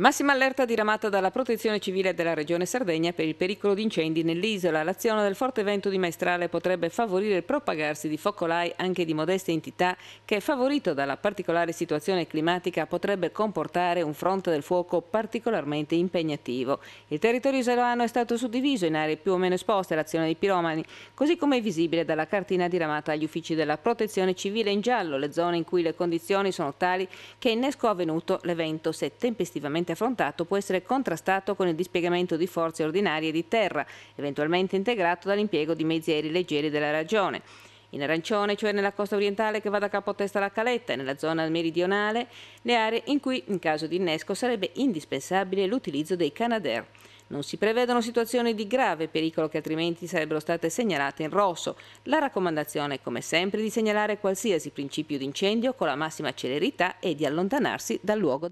Massima allerta diramata dalla Protezione Civile della Regione Sardegna per il pericolo di incendi nell'isola. L'azione del forte vento di maestrale potrebbe favorire il propagarsi di focolai anche di modeste entità che, favorito dalla particolare situazione climatica, potrebbe comportare un fronte del fuoco particolarmente impegnativo. Il territorio isolano è stato suddiviso in aree più o meno esposte all'azione dei piromani, così come è visibile dalla cartina diramata agli uffici della Protezione Civile in giallo, le zone in cui le condizioni sono tali che innesco avvenuto l'evento se tempestivamente effettivamente affrontato può essere contrastato con il dispiegamento di forze ordinarie di terra, eventualmente integrato dall'impiego di mezzi aerei leggeri della ragione. In arancione, cioè nella costa orientale che va da Capotesta alla Caletta e nella zona meridionale, le aree in cui, in caso di innesco, sarebbe indispensabile l'utilizzo dei Canadair. Non si prevedono situazioni di grave pericolo che altrimenti sarebbero state segnalate in rosso. La raccomandazione è come sempre di segnalare qualsiasi principio di incendio con la massima celerità e di allontanarsi dal luogo.